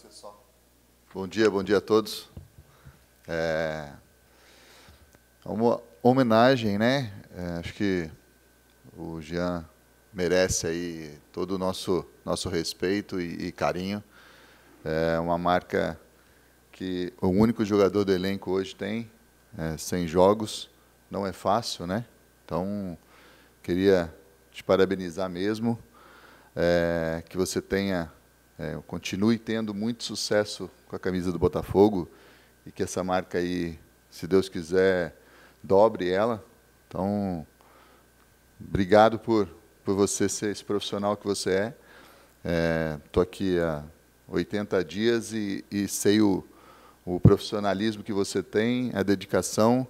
você só. Bom dia, bom dia a todos. É, é uma homenagem, né? É, acho que o Jean merece aí todo o nosso, nosso respeito e, e, carinho. É uma marca que o único jogador do elenco hoje tem, é, sem jogos, não é fácil, né? Então, queria te parabenizar mesmo, é, que você tenha é, continue tendo muito sucesso com a camisa do Botafogo e que essa marca aí, se Deus quiser, dobre ela. Então, obrigado por, por você ser esse profissional que você é. Estou é, aqui há 80 dias e, e sei o, o profissionalismo que você tem, a dedicação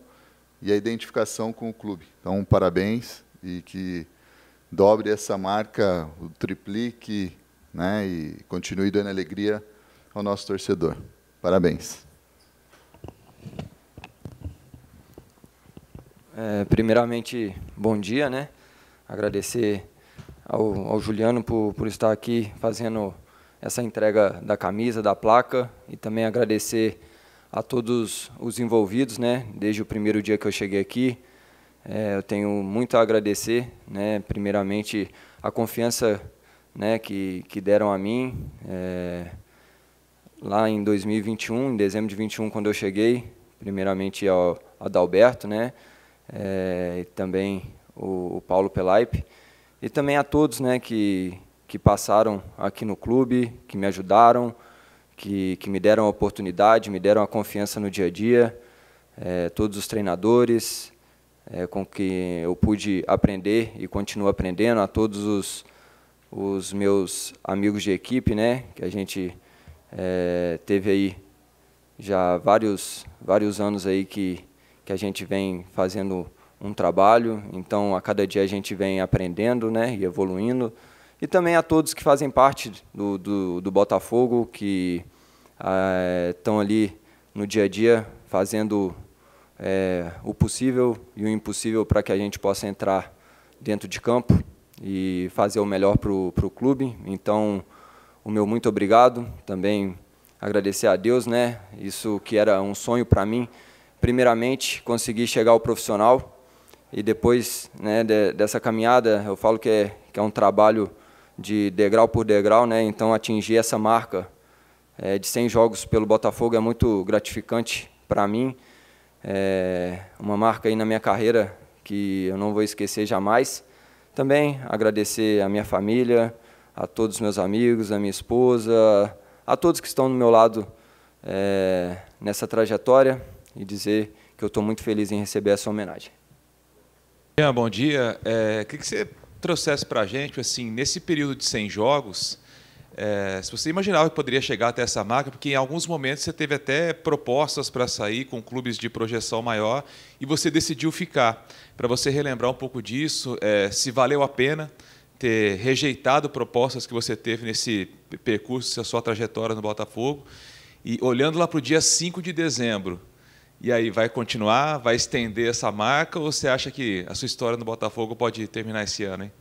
e a identificação com o clube. Então, parabéns e que dobre essa marca, o triplique né? E continue dando alegria ao nosso torcedor. Parabéns. É, primeiramente, bom dia, né? Agradecer ao, ao Juliano por, por estar aqui fazendo essa entrega da camisa, da placa, e também agradecer a todos os envolvidos, né? Desde o primeiro dia que eu cheguei aqui, é, eu tenho muito a agradecer, né? Primeiramente, a confiança né, que, que deram a mim. É, lá em 2021, em dezembro de 21, quando eu cheguei, primeiramente ao Adalberto, né, é, e também o, o Paulo Pelaipe, e também a todos né, que, que passaram aqui no clube, que me ajudaram, que, que me deram a oportunidade, me deram a confiança no dia a dia, é, todos os treinadores, é, com que eu pude aprender e continuo aprendendo, a todos os os meus amigos de equipe, né? Que a gente é, teve aí já vários, vários anos aí que, que a gente vem fazendo um trabalho. Então, a cada dia a gente vem aprendendo, né? E evoluindo. E também a todos que fazem parte do, do, do Botafogo, que estão eh, é, ali no dia a dia fazendo é, o possível e o impossível para que a gente possa entrar dentro de campo e fazer o melhor para o clube. Então, o meu muito obrigado. Também agradecer a Deus, né? Isso que era um sonho para mim. Primeiramente, conseguir chegar ao profissional e depois né, de, dessa caminhada, eu falo que é, que é um trabalho de degrau por degrau, né? Então, atingir essa marca é, de 100 jogos pelo Botafogo é muito gratificante para mim. É uma marca aí na minha carreira que eu não vou esquecer jamais. Também agradecer à minha família, a todos os meus amigos, a minha esposa, a todos que estão do meu lado é, nessa trajetória e dizer que eu estou muito feliz em receber essa homenagem. Bom dia. É, que você trouxesse para a gente, assim, nesse período de 100 jogos, é, se você imaginava que poderia chegar até essa marca, porque em alguns momentos você teve até propostas para sair com clubes de projeção maior e você decidiu ficar. Para você relembrar um pouco disso, é, se valeu a pena ter rejeitado propostas que você teve nesse percurso, a sua trajetória no Botafogo, e olhando lá para o dia 5 de dezembro, e aí vai continuar, vai estender essa marca ou você acha que a sua história no Botafogo pode terminar esse ano, hein?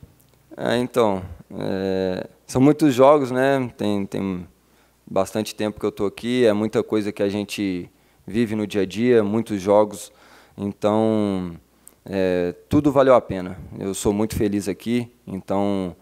É, então, é, são muitos jogos, né? Tem, tem bastante tempo que eu estou aqui, é muita coisa que a gente vive no dia a dia, muitos jogos. Então, é, tudo valeu a pena. Eu sou muito feliz aqui, então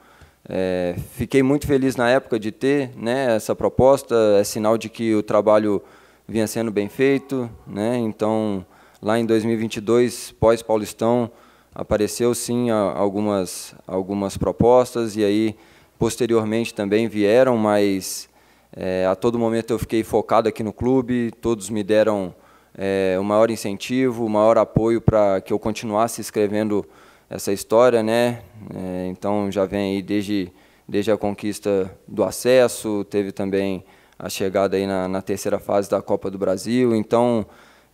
é, fiquei muito feliz na época de ter né, essa proposta. É sinal de que o trabalho vinha sendo bem feito. Né? Então, lá em 2022, pós-Paulistão, apareceu sim algumas, algumas propostas e aí posteriormente também vieram, mas é, a todo momento eu fiquei focado aqui no clube, todos me deram é, o maior incentivo, o maior apoio para que eu continuasse escrevendo essa história, né? É, então já vem aí desde, desde a conquista do acesso, teve também a chegada aí na, na terceira fase da Copa do Brasil, então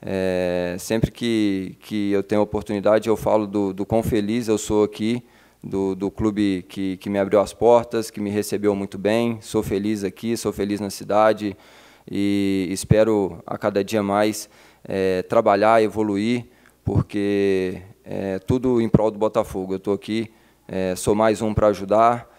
é, sempre que, que eu tenho oportunidade, eu falo do, do quão feliz eu sou aqui, do, do clube que, que me abriu as portas, que me recebeu muito bem. Sou feliz aqui, sou feliz na cidade e espero a cada dia mais é, trabalhar, evoluir, porque é tudo em prol do Botafogo. Eu estou aqui, é, sou mais um para ajudar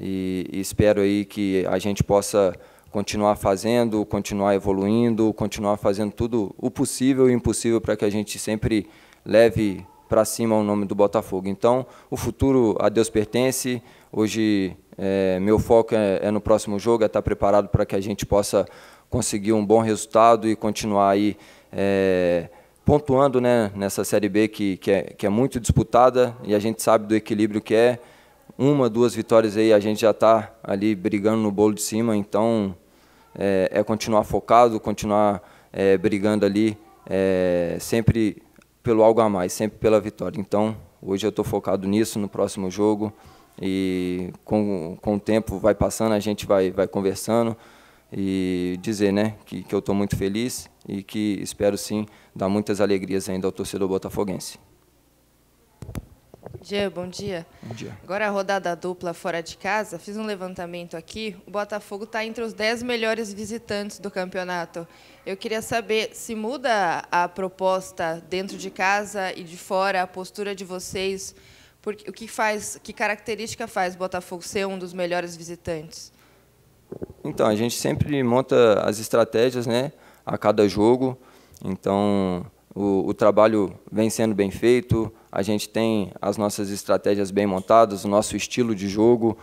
e, e espero aí que a gente possa continuar fazendo, continuar evoluindo, continuar fazendo tudo o possível e o impossível para que a gente sempre leve para cima o nome do Botafogo. Então, o futuro a Deus pertence. Hoje, é, meu foco é, é, no próximo jogo, é estar tá preparado para que a gente possa conseguir um bom resultado e continuar aí é, pontuando né, nessa Série B que, que, é, que é muito disputada e a gente sabe do equilíbrio que é. Uma, duas vitórias aí, a gente já está ali brigando no bolo de cima, então é, é continuar focado, continuar é, brigando ali é, sempre pelo algo a mais, sempre pela vitória. Então, hoje eu estou focado nisso, no próximo jogo, e com, com o tempo vai passando, a gente vai, vai conversando e dizer né, que, que eu estou muito feliz e que espero sim dar muitas alegrias ainda ao torcedor botafoguense. Jean, bom dia. Bom dia. Agora a rodada dupla fora de casa. Fiz um levantamento aqui. O Botafogo está entre os 10 melhores visitantes do campeonato. Eu queria saber se muda a proposta dentro de casa e de fora, a postura de vocês. Porque, o que faz, que característica faz o Botafogo ser um dos melhores visitantes? Então, a gente sempre monta as estratégias né, a cada jogo. Então, o, o trabalho vem sendo bem feito, a gente tem as nossas estratégias bem montadas, o nosso estilo de jogo.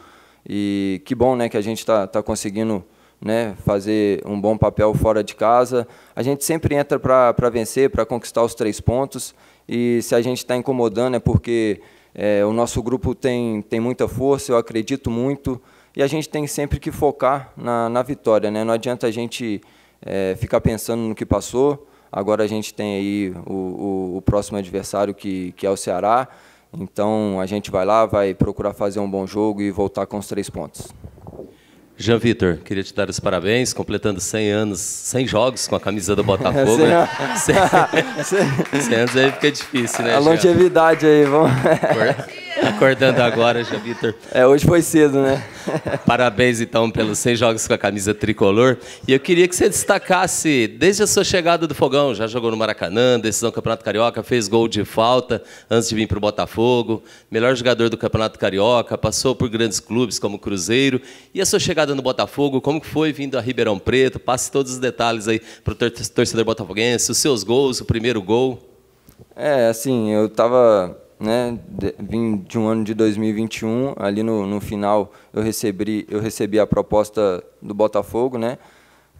E que bom né, que a gente está tá conseguindo né, fazer um bom papel fora de casa. A gente sempre entra para vencer, para conquistar os três pontos. E se a gente está incomodando é porque é, o nosso grupo tem, tem muita força, eu acredito muito. E a gente tem sempre que focar na, na vitória. Né? Não adianta a gente é, ficar pensando no que passou Agora a gente tem aí o, o, o próximo adversário que, que é o Ceará. Então a gente vai lá, vai procurar fazer um bom jogo e voltar com os três pontos. Jean Vitor, queria te dar os parabéns, completando 100 anos, 100 jogos com a camisa do Botafogo. 100, 100, 100 anos aí fica difícil, né? É a longevidade Jean? aí, vamos. Acordando agora, já, Vitor. É, hoje foi cedo, né? Parabéns, então, pelos 100 jogos com a camisa tricolor. E eu queria que você destacasse, desde a sua chegada do Fogão, já jogou no Maracanã, decisão do Campeonato Carioca, fez gol de falta antes de vir para o Botafogo, melhor jogador do Campeonato Carioca, passou por grandes clubes como Cruzeiro. E a sua chegada no Botafogo, como foi vindo a Ribeirão Preto? Passe todos os detalhes aí para o torcedor botafoguense, os seus gols, o primeiro gol. É, assim, eu estava né, vim de um ano de 2021, ali no, no final eu recebi, eu recebi a proposta do Botafogo, né,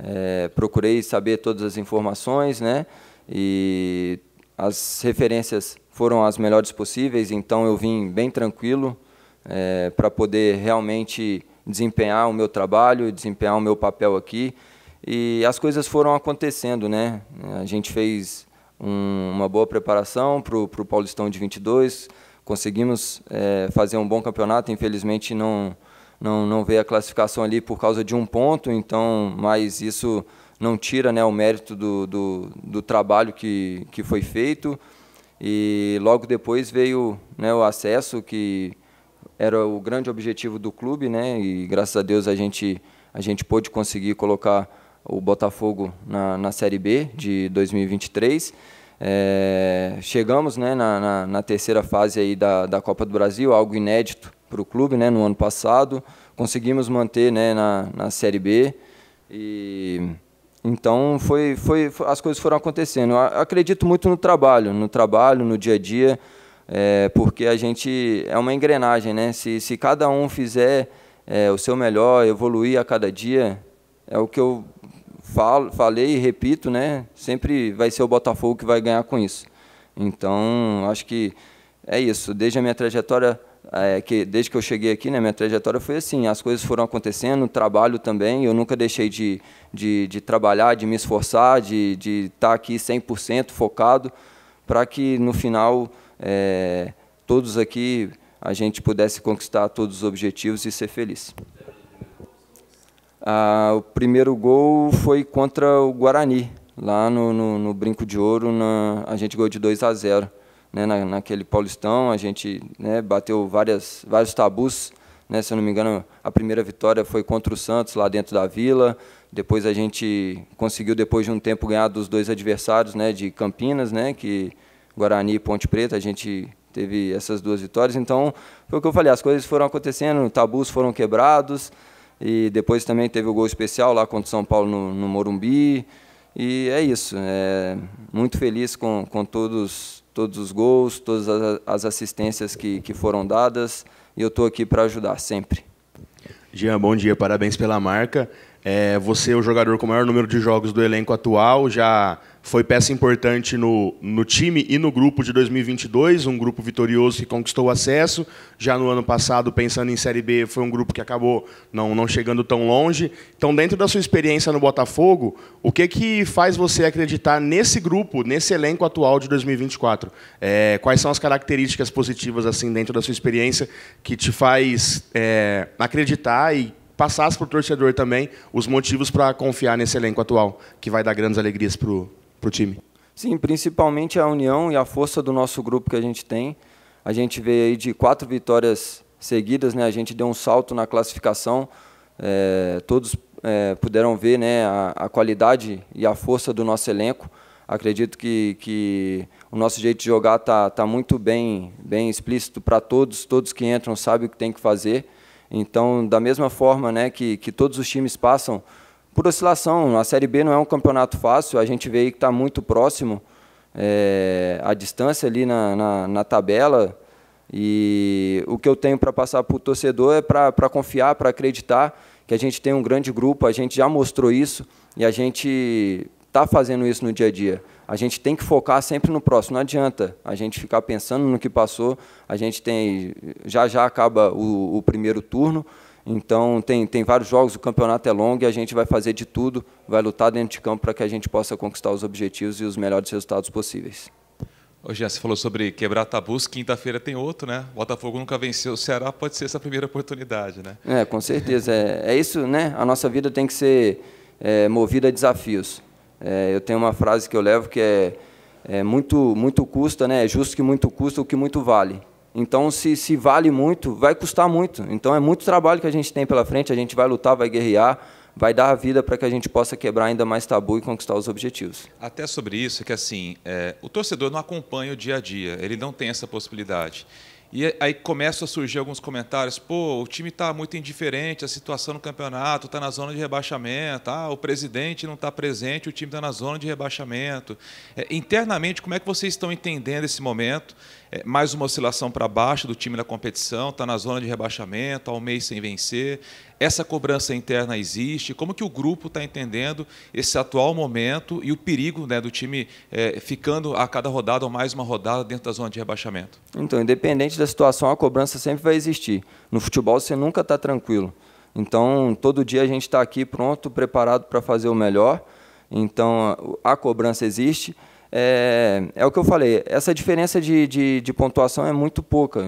é, procurei saber todas as informações, né, e as referências foram as melhores possíveis, então eu vim bem tranquilo é, para poder realmente desempenhar o meu trabalho, desempenhar o meu papel aqui, e as coisas foram acontecendo, né, a gente fez um, uma boa preparação para o Paulistão de 22. Conseguimos é, fazer um bom campeonato, infelizmente não, não, não veio a classificação ali por causa de um ponto, então, mas isso não tira né, o mérito do, do, do trabalho que, que foi feito. E logo depois veio né, o acesso, que era o grande objetivo do clube, né, e graças a Deus a gente, a gente pôde conseguir colocar o Botafogo na, na Série B de 2023. É, chegamos né, na, na, na, terceira fase aí da, da Copa do Brasil, algo inédito para o clube né, no ano passado. Conseguimos manter né, na, na Série B. E, então foi, foi, as coisas foram acontecendo. Eu acredito muito no trabalho, no trabalho, no dia a dia, é, porque a gente é uma engrenagem. Né? Se, se cada um fizer é, o seu melhor, evoluir a cada dia, é o que eu falo, falei e repito, né? Sempre vai ser o Botafogo que vai ganhar com isso. Então, acho que é isso. Desde a minha trajetória, é, que, desde que eu cheguei aqui, né, minha trajetória foi assim: as coisas foram acontecendo, trabalho também. Eu nunca deixei de, de, de trabalhar, de me esforçar, de estar tá aqui 100% focado, para que no final é, todos aqui a gente pudesse conquistar todos os objetivos e ser feliz. Ah, o primeiro gol foi contra o Guarani, lá no, no, no Brinco de Ouro, na, a gente ganhou de 2 a 0. Né, na, naquele Paulistão, a gente né, bateu várias, vários tabus. Né, se eu não me engano, a primeira vitória foi contra o Santos, lá dentro da Vila. Depois a gente conseguiu, depois de um tempo, ganhar dos dois adversários né, de Campinas, né, que Guarani e Ponte Preta, a gente teve essas duas vitórias. Então, foi o que eu falei, as coisas foram acontecendo, tabus foram quebrados, e depois também teve o gol especial lá contra o São Paulo no, no Morumbi. E é isso. É, muito feliz com, com todos, todos os gols, todas as assistências que, que foram dadas. E eu estou aqui para ajudar sempre. Jean, bom dia. Parabéns pela marca. É, você é o jogador com o maior número de jogos do elenco atual, já foi peça importante no, no time e no grupo de 2022, um grupo vitorioso que conquistou o acesso. Já no ano passado, pensando em Série B, foi um grupo que acabou não, não chegando tão longe. Então, dentro da sua experiência no Botafogo, o que, que faz você acreditar nesse grupo, nesse elenco atual de 2024? É, quais são as características positivas assim dentro da sua experiência que te faz é, acreditar e passasse para o torcedor também os motivos para confiar nesse elenco atual, que vai dar grandes alegrias para o time. Sim, principalmente a união e a força do nosso grupo que a gente tem. A gente veio aí de quatro vitórias seguidas, né? a gente deu um salto na classificação, é, todos é, puderam ver né, a, a, qualidade e a força do nosso elenco. Acredito que, que o nosso jeito de jogar está tá muito bem, bem explícito para todos, todos que entram sabem o que tem que fazer. Então, da mesma forma né, que, que todos os times passam por oscilação, a Série B não é um campeonato fácil, a gente vê que está muito próximo é, eh, a distância ali na, na, na, tabela. E o que eu tenho para passar para o torcedor é para confiar, para acreditar que a gente tem um grande grupo, a gente já mostrou isso e a gente está fazendo isso no dia a dia a gente tem que focar sempre no próximo. Não adianta a gente ficar pensando no que passou. A gente tem. Já já acaba o, o primeiro turno. Então, tem, tem vários jogos, o campeonato é longo e a gente vai fazer de tudo, vai lutar dentro de campo para que a gente possa conquistar os objetivos e os melhores resultados possíveis. Hoje você falou sobre quebrar tabus, quinta-feira tem outro, né? Botafogo nunca venceu o Ceará, pode ser essa primeira oportunidade, né? É, com certeza. É, é isso, né? A nossa vida tem que ser é, movida a desafios. É, eu tenho uma frase que eu levo que é, é muito, muito custa, né? É justo que muito custa o que muito vale. Então, se, se vale muito, vai custar muito. Então, é muito trabalho que a gente tem pela frente. A gente vai lutar, vai guerrear, vai dar a vida para que a gente possa quebrar ainda mais tabu e conquistar os objetivos. Até sobre isso, é que assim, é, o torcedor não acompanha o dia a dia, ele não tem essa possibilidade. E aí começam a surgir alguns comentários, pô, o time está muito indiferente, a situação no campeonato está na zona de rebaixamento, ah, o presidente não está presente, o time está na zona de rebaixamento. É, internamente, como é que vocês estão entendendo esse momento? É, mais uma oscilação para baixo do time da competição, está na zona de rebaixamento, há tá um mês sem vencer. Essa cobrança interna existe? Como que o grupo está entendendo esse atual momento e o perigo né, do time é, ficando a cada rodada ou mais uma rodada dentro da zona de rebaixamento? Então, independente da situação, a cobrança sempre vai existir. No futebol você nunca está tranquilo. Então, todo dia a gente está aqui pronto, preparado para fazer o melhor. Então, a cobrança existe é, é o que eu falei, essa diferença de, de, de pontuação é muito pouca.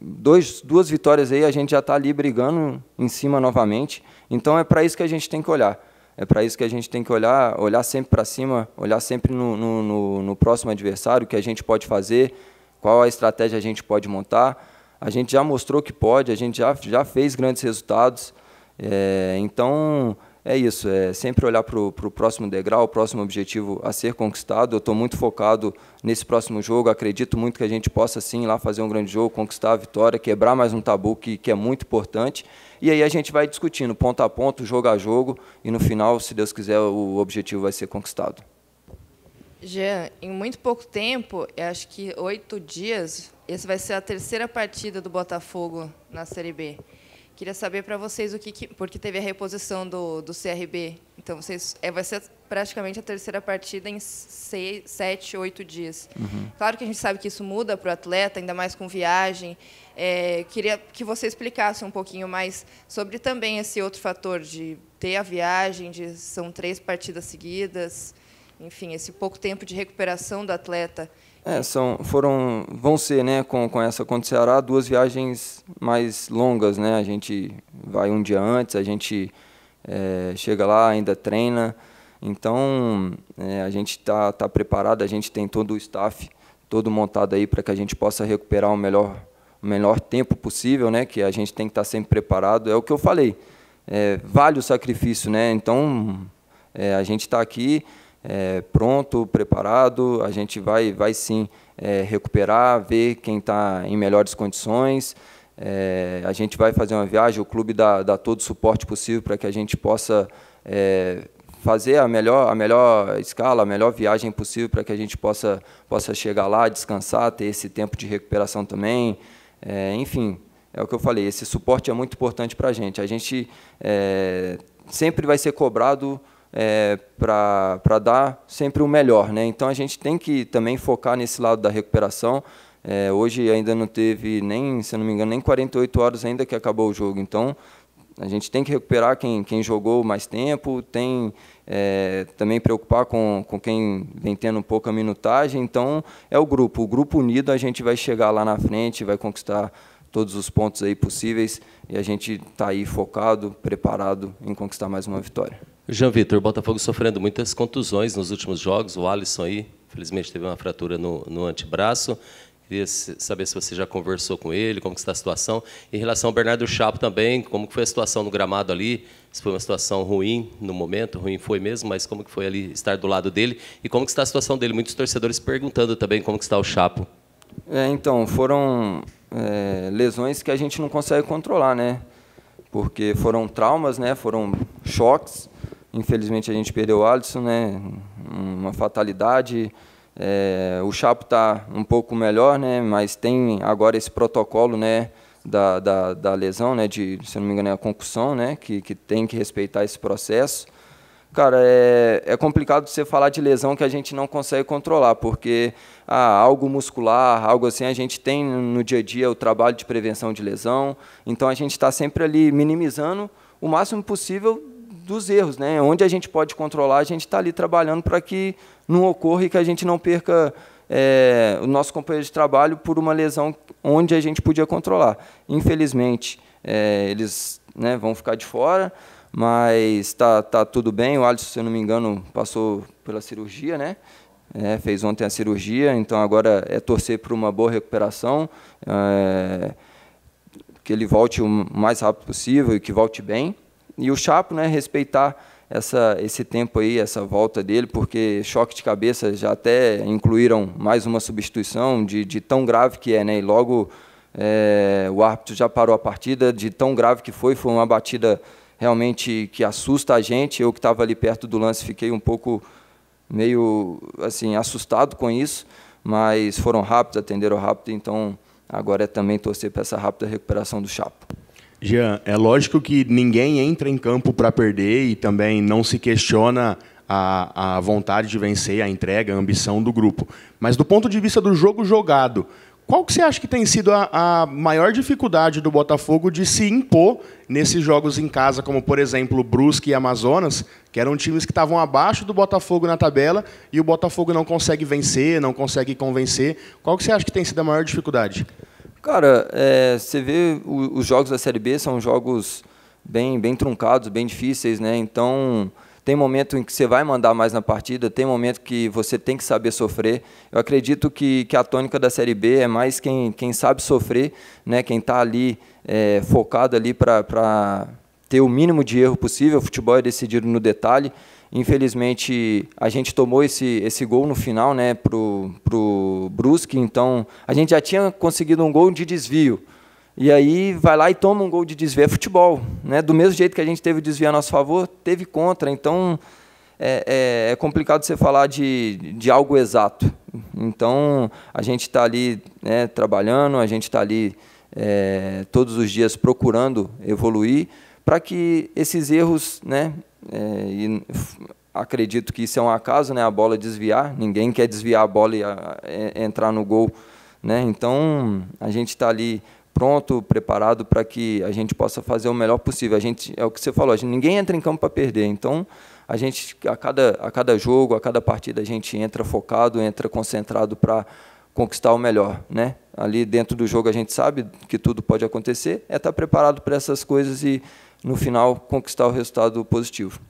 Dois, duas vitórias aí, a gente já está ali brigando em cima novamente. Então é para isso que a gente tem que olhar. É para isso que a gente tem que olhar, olhar sempre para cima, olhar sempre no, no, no, no próximo adversário, o que a gente pode fazer, qual a estratégia a gente pode montar. A gente já mostrou que pode, a gente já, já fez grandes resultados. É, então, é isso, é sempre olhar para o próximo degrau, o próximo objetivo a ser conquistado. Eu estou muito focado nesse próximo jogo, acredito muito que a gente possa sim lá fazer um grande jogo, conquistar a vitória, quebrar mais um tabu que, que é muito importante. E aí a gente vai discutindo ponto a ponto, jogo a jogo, e no final, se Deus quiser, o objetivo vai ser conquistado. Jean, em muito pouco tempo, acho que oito dias, essa vai ser a terceira partida do Botafogo na Série B. Queria saber para vocês o que, que, porque teve a reposição do, do CRB. Então vocês é vai ser praticamente a terceira partida em seis, sete, oito dias. Uhum. Claro que a gente sabe que isso muda para o atleta, ainda mais com viagem. É, queria que você explicasse um pouquinho mais sobre também esse outro fator de ter a viagem, de são três partidas seguidas, enfim, esse pouco tempo de recuperação do atleta. É, são, foram, vão ser, né, com, com essa acontecerá Ceará, duas viagens mais longas, né? A gente vai um dia antes, a gente é, chega lá, ainda treina. Então, é, a gente está tá preparado, a gente tem todo o staff, todo montado aí para que a gente possa recuperar o melhor, o melhor tempo possível, né? Que a gente tem que estar tá sempre preparado. É o que eu falei, é, vale o sacrifício, né? Então, é, a gente está aqui é, pronto, preparado, a gente vai, vai sim é, recuperar, ver quem está em melhores condições. É, a gente vai fazer uma viagem, o clube dá, dá todo o suporte possível para que a gente possa é, fazer a melhor, a melhor escala, a melhor viagem possível para que a gente possa, possa chegar lá, descansar, ter esse tempo de recuperação também. É, enfim, é o que eu falei, esse suporte é muito importante para a gente. A gente é, sempre vai ser cobrado é, para dar sempre o melhor. Né? Então a gente tem que também focar nesse lado da recuperação. É, hoje ainda não teve nem, se não me engano, nem 48 horas ainda que acabou o jogo. Então a gente tem que recuperar quem, quem jogou mais tempo, tem é, também preocupar com, com quem vem tendo pouca minutagem. Então, é o grupo. O grupo unido, a gente vai chegar lá na frente, vai conquistar todos os pontos aí possíveis e a gente está aí focado, preparado em conquistar mais uma vitória. Jean Vitor, o Botafogo sofrendo muitas contusões nos últimos jogos. O Alisson aí, infelizmente, teve uma fratura no, no antebraço. Queria saber se você já conversou com ele, como está a situação. Em relação ao Bernardo Chapo também, como foi a situação no gramado ali? Se foi uma situação ruim no momento, ruim foi mesmo, mas como que foi ali estar do lado dele? E como está a situação dele? Muitos torcedores perguntando também como está o Chapo. É, então, foram é, lesões que a gente não consegue controlar, né? Porque foram traumas, né? Foram choques Infelizmente a gente perdeu o Alisson, né? Uma fatalidade. É, o Chapo está um pouco melhor, né? Mas tem agora esse protocolo, né? Da, da, da, lesão, né? De, se não me engano, é a concussão, né? Que, que tem que respeitar esse processo. Cara, é, é complicado você falar de lesão que a gente não consegue controlar, porque ah, algo muscular, algo assim, a gente tem no dia a dia o trabalho de prevenção de lesão, então a gente está sempre ali minimizando o máximo possível dos erros, né? Onde a gente pode controlar, a gente está ali trabalhando para que não ocorra e que a gente não perca é, o nosso companheiro de trabalho por uma lesão onde a gente podia controlar. Infelizmente, é, eles né, vão ficar de fora, mas está tá tudo bem. O Alisson, se eu não me engano, passou pela cirurgia, né? É, fez ontem a cirurgia, então agora é torcer para uma boa recuperação, é, que ele volte o mais rápido possível e que volte bem. E o Chapo, né, respeitar essa, esse tempo aí, essa volta dele, porque choque de cabeça já até incluíram mais uma substituição de, de tão grave que é, né? E logo é, o árbitro já parou a partida, de tão grave que foi, foi uma batida realmente que assusta a gente. Eu que estava ali perto do lance fiquei um pouco meio assim assustado com isso, mas foram rápidos, atenderam rápido, então agora é também torcer para essa rápida recuperação do Chapo. Jean, é lógico que ninguém entra em campo para perder e também não se questiona a, a vontade de vencer, a entrega, a ambição do grupo. Mas do ponto de vista do jogo jogado, qual que você acha que tem sido a, a, maior dificuldade do Botafogo de se impor nesses jogos em casa, como por exemplo Brusque e Amazonas, que eram times que estavam abaixo do Botafogo na tabela e o Botafogo não consegue vencer, não consegue convencer. Qual que você acha que tem sido a maior dificuldade? Cara, é, você vê o, os jogos da Série B são jogos bem, bem truncados, bem difíceis, né? Então tem momento em que você vai mandar mais na partida, tem momento que você tem que saber sofrer. Eu acredito que, que a tônica da Série B é mais quem, quem sabe sofrer, né? quem está ali é, focado ali para ter o mínimo de erro possível. O futebol é decidido no detalhe. Infelizmente, a gente tomou esse, esse gol no final né, para o Brusque, então a gente já tinha conseguido um gol de desvio. E aí vai lá e toma um gol de desvio. É futebol. Né? Do mesmo jeito que a gente teve o desvio a nosso favor, teve contra. Então é, é, é complicado você falar de, de algo exato. Então a gente está ali né, trabalhando, a gente está ali é, todos os dias procurando evoluir para que esses erros né, é, e acredito que isso é um acaso, né? A bola desviar, ninguém quer desviar a bola e a, a, é, entrar no gol, né? Então a gente está ali pronto, preparado para que a gente possa fazer o melhor possível. A gente é o que você falou, a gente, ninguém entra em campo para perder. Então a gente a cada a cada jogo, a cada partida a gente entra focado, entra concentrado para conquistar o melhor, né? Ali dentro do jogo a gente sabe que tudo pode acontecer, é estar tá preparado para essas coisas e no final, conquistar o resultado positivo.